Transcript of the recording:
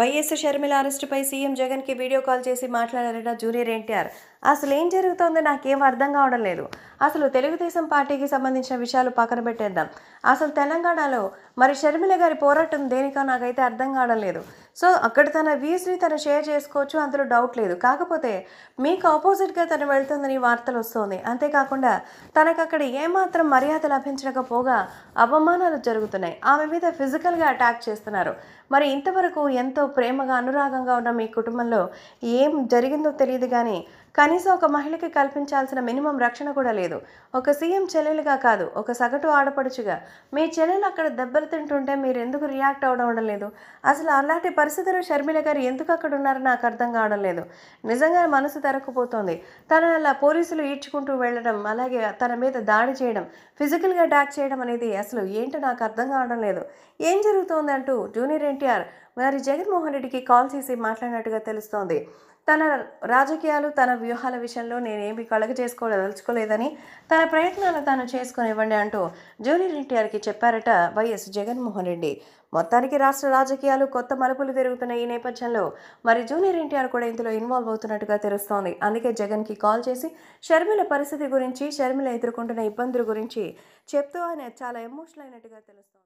YS Sharmila అరెస్టుపై CM జగన్కి video call చేసి మాట్లాడారట జూనియర్ ఎన్టీఆర్ అసలు ఏం జరుగుతోందో నాకేం అర్థం కావడం లేదు అసలు తెలుగుదేశం పార్టీకి సంబంధించిన విషయాలు పక్కన పెట్టేద్దాం అసలు తెలంగాణలో మరి షర్మిల గారి పోరాటం దేనికో నాకైతే అర్థం కావడం లేదు సో అక్కడ తన వ్యూస్ని తను షేర్ చేసుకోవచ్చు అందులో డౌట్ లేదు కాకపోతే మీకు ఆపోజిట్గా తను వెళ్తుందని వార్తలు వస్తుంది అంతేకాకుండా తనకు అక్కడ ఏమాత్రం మర్యాద లభించకపోగా అవమానాలు జరుగుతున్నాయి ఆమె మీద ఫిజికల్గా అటాక్ చేస్తున్నారు మరి ఇంతవరకు ఎంతో ప్రేమగా అనురాగంగా ఉన్న మీ కుటుంబంలో ఏం జరిగిందో తెలియదు కానీ కనీసం ఒక మహిళకి కల్పించాల్సిన మినిమం రక్షణ కూడా లేదు ఒక సీఎం చెల్లెలుగా కాదు ఒక సగటు ఆడపడుచుగా మీ చెల్లెలు అక్కడ దెబ్బలు తింటుంటే మీరు ఎందుకు రియాక్ట్ అవడం లేదు అసలు అలాంటి పరిస్థితులు షర్మిల గారు ఎందుకు అక్కడ ఉన్నారో నాకు అర్థం కావడం లేదు నిజంగా మనసు తెరక్కుపోతుంది తన అలా పోలీసులు ఈడ్చుకుంటూ వెళ్ళడం అలాగే తన మీద దాడి చేయడం ఫిజికల్గా అటాక్ చేయడం అనేది అసలు ఏంటో నాకు అర్థం కావడం లేదు ఏం అంటూ జూనియర్ ఎన్టీఆర్ మరి జగన్మోహన్ రెడ్డికి కాల్ చేసి మాట్లాడినట్టుగా తెలుస్తోంది తన రాజకీయాలు తన వ్యూహాల విషయంలో నేనేమి కలగ చేసుకోదలుచుకోలేదని తన ప్రయత్నాలు తాను చేసుకునివ్వండి అంటూ జూనియర్ ఎన్టీఆర్కి చెప్పారట వైఎస్ జగన్మోహన్ రెడ్డి మొత్తానికి రాష్ట్ర రాజకీయాలు కొత్త మలుపులు తిరుగుతున్న ఈ నేపథ్యంలో మరి జూనియర్ ఎన్టీఆర్ కూడా ఇందులో ఇన్వాల్వ్ అవుతున్నట్టుగా తెలుస్తోంది అందుకే జగన్కి కాల్ చేసి షర్మిల పరిస్థితి గురించి షర్మిల ఎదుర్కొంటున్న ఇబ్బందుల గురించి చెప్తూ ఆయన చాలా ఎమోషనల్ అయినట్టుగా తెలుస్తోంది